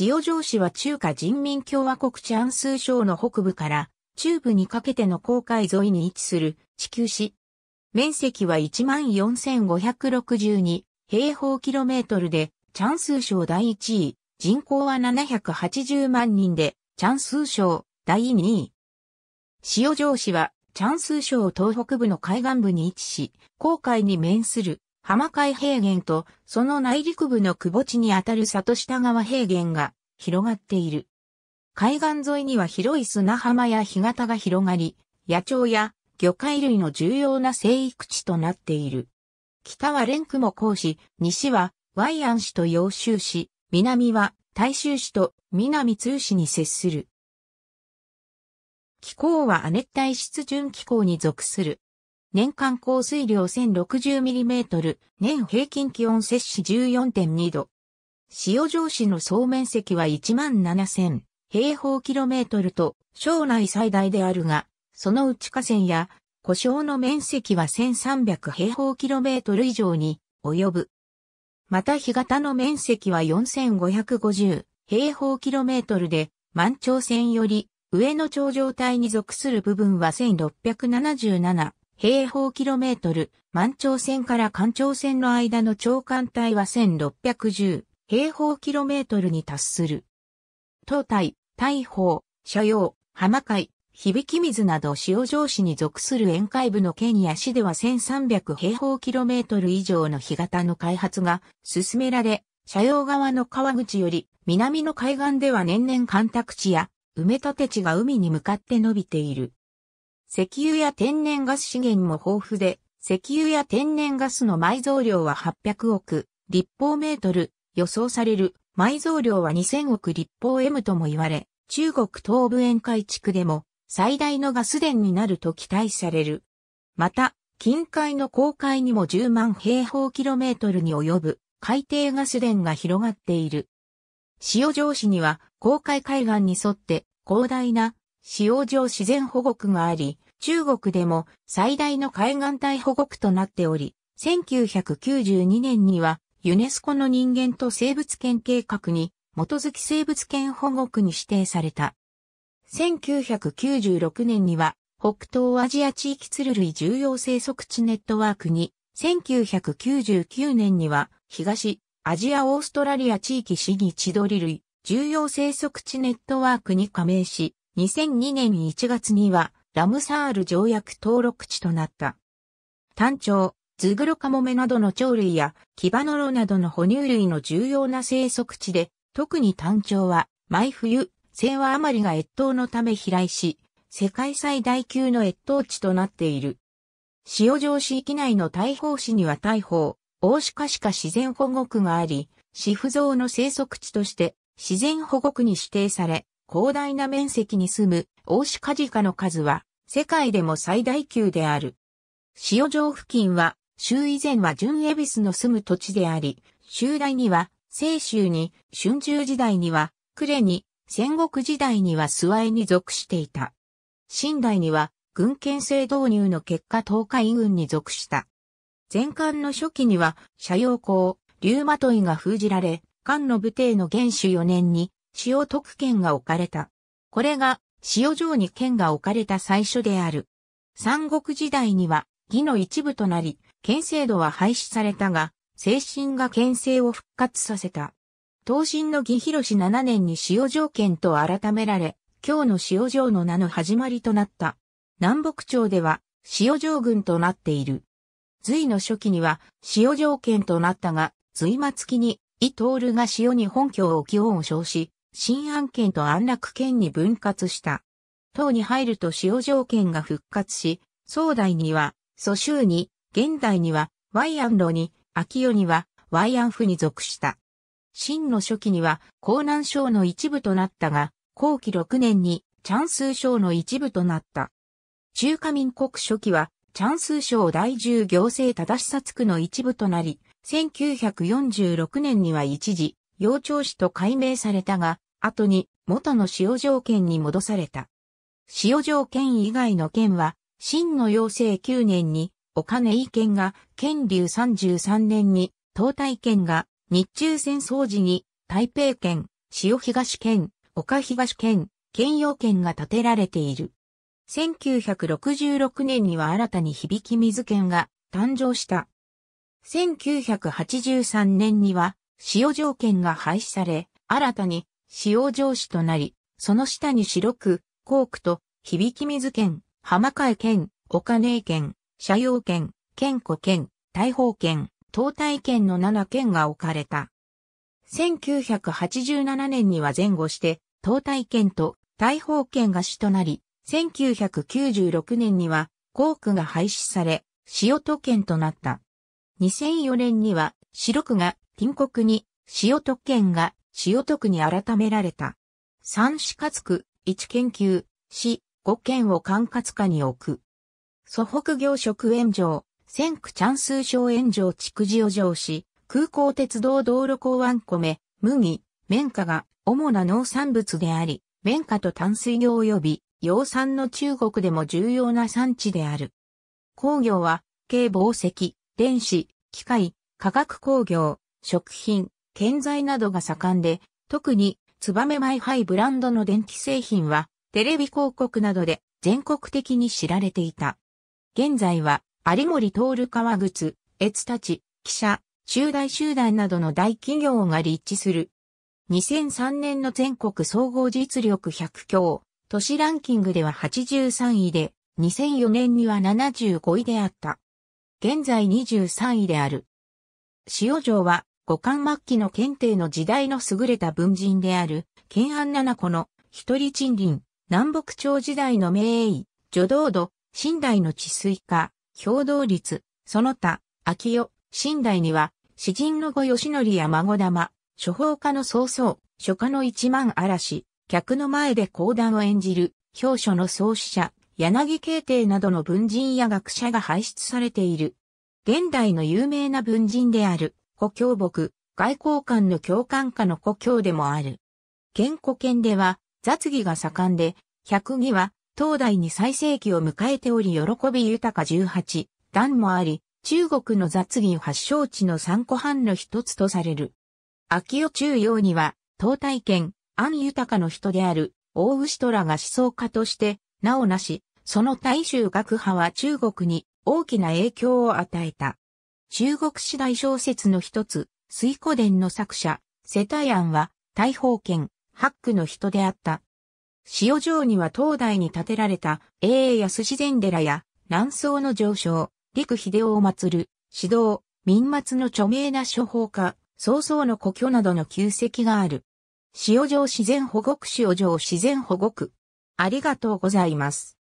塩城市は中華人民共和国チャンス省の北部から中部にかけての航海沿いに位置する地球市。面積は14,562平方キロメートルで、チャンス省第1位、人口は780万人で、チャンス省第2位。塩城市は、チャンス省東北部の海岸部に位置し、航海に面する浜海平原とその内陸部の窪地にあたる里下川平原が広がっている。海岸沿いには広い砂浜や干潟が広がり、野鳥や魚介類の重要な生育地となっている。北は連雲港市、西はワイアン市と揚州市、南は大衆市と南通市に接する。気候は亜熱帯湿潤気候に属する。年間降水量 1060mm、年平均気温摂氏14.2度。塩城市の総面積は17000平方キロメートルと、省内最大であるが、そのうち河川や、故障の面積は1300平方キロメートル以上に及ぶ。また干潟の面積は4550平方キロメートルで、満潮線より上の頂上帯に属する部分は1677平方キロメートル、満潮線から干潮線の間の長間帯は1610平方キロメートルに達する。東体、大砲、斜陽、浜海、響き水など塩城市に属する沿海部の県や市では1300平方キロメートル以上の干潟の開発が進められ、斜陽側の川口より南の海岸では年々干拓地や埋め立て地が海に向かって伸びている。石油や天然ガス資源も豊富で、石油や天然ガスの埋蔵量は800億立方メートル、予想される埋蔵量は2000億立方 M とも言われ、中国東部沿海地区でも最大のガス田になると期待される。また、近海の公海にも10万平方キロメートルに及ぶ海底ガス田が広がっている。塩城市には公海海岸に沿って広大な塩城自然保護区があり、中国でも最大の海岸帯保護区となっており、1992年にはユネスコの人間と生物圏計画に基づき生物圏保護区に指定された。1996年には北東アジア地域ツル類重要生息地ネットワークに、1999年には東アジアオーストラリア地域市議千鳥類重要生息地ネットワークに加盟し、2002年1月にはラムサール条約登録地となった。単調、ズグロカモメなどの鳥類やキバノロなどの哺乳類の重要な生息地で、特に単調は毎冬、千羽余りが越冬のため飛来し、世界最大級の越冬地となっている。塩城市域内の大砲市には大砲、大鹿鹿自然保護区があり、市ゾウの生息地として自然保護区に指定され、広大な面積に住むオオシカジカの数は世界でも最大級である。塩城付近は州以前は純恵比寿の住む土地であり、州代には清州に、春秋時代には呉に、戦国時代には諏訪江に属していた。新代には軍権制導入の結果東海軍に属した。前漢の初期には、斜陽公、竜馬問が封じられ、漢の武帝の元首4年に、塩特権が置かれた。これが、塩城に県が置かれた最初である。三国時代には、義の一部となり、県制度は廃止されたが、精神が県政を復活させた。東進の義広7年に塩条件と改められ、今日の塩城の名の始まりとなった。南北朝では、塩城軍となっている。隋の初期には、塩条件となったが、隋末期に、伊東流が塩に本拠を置き恩を称し、新案件と安楽県に分割した。党に入ると使用条件が復活し、宋代には、蘇州に、現代には、ワイアン路に、秋代には、ワイアン府に属した。新の初期には、江南省の一部となったが、後期6年に、チャンスー省の一部となった。中華民国初期は、チャンスー省第1行政正しさつ区の一部となり、1946年には一時、幼鳥市と改名されたが、後に元の使用条件に戻された。使用条件以外の件は、真の要請9年に、お金意見が、県流33年に、東大県が、日中戦争時に、台北県、塩東県、岡東県、県要県が建てられている。1966年には新たに響き水県が誕生した。1983年には、使用条件が廃止され、新たに使用上司となり、その下に白く、校区と、響水県、浜海県、岡根県、社用県、県古県、大宝県、東大県の7県が置かれた。1987年には前後して、東大県と大宝県が市となり、1996年には、校区が廃止され、塩都県となった。2004年には、白区が、金国に、塩都県が、塩徳に改められた。三かつ区、一研究、市、五県を管轄下に置く。祖北行食炎上、千区チャンス小炎上築地を上し、空港鉄道道路港湾米、麦、綿花が主な農産物であり、綿花と淡水魚及び養蚕の中国でも重要な産地である。工業は、軽紡績、電子、機械、化学工業、食品、建材などが盛んで、特に、ツバメマイハイブランドの電気製品は、テレビ広告などで全国的に知られていた。現在は、有森徹川靴、越たち、記者、集大集団などの大企業が立地する。2003年の全国総合実力100強、都市ランキングでは83位で、2004年には75位であった。現在23位である。塩城は五冠末期の検定の時代の優れた文人である、建安七子の一人陳林、南北朝時代の名医、女道度、新代の治水化、共道律、その他、秋代、新代には、詩人の後吉則や孫玉、書法家の曹操、書家の一万嵐、客の前で講談を演じる、表書の創始者、柳慶亭などの文人や学者が輩出されている。現代の有名な文人である。故郷牧、外交官の教官下の故郷でもある。県古県では雑技が盛んで、百儀は東大に最盛期を迎えており喜び豊か18段もあり、中国の雑技発祥地の三個半の一つとされる。秋尾中央には、東大県、安豊の人である、大牛虎が思想家として、なおなし、その大衆学派は中国に大きな影響を与えた。中国史大小説の一つ、水古伝の作者、世帯庵は、大宝剣、八区の人であった。塩城には東大に建てられた、永英安自然寺や、南宋の上昇、陸秀夫を祀る、指導、民末の著名な処方家、曹操の故郷などの旧跡がある。塩城自然保護区塩城自然保護区。ありがとうございます。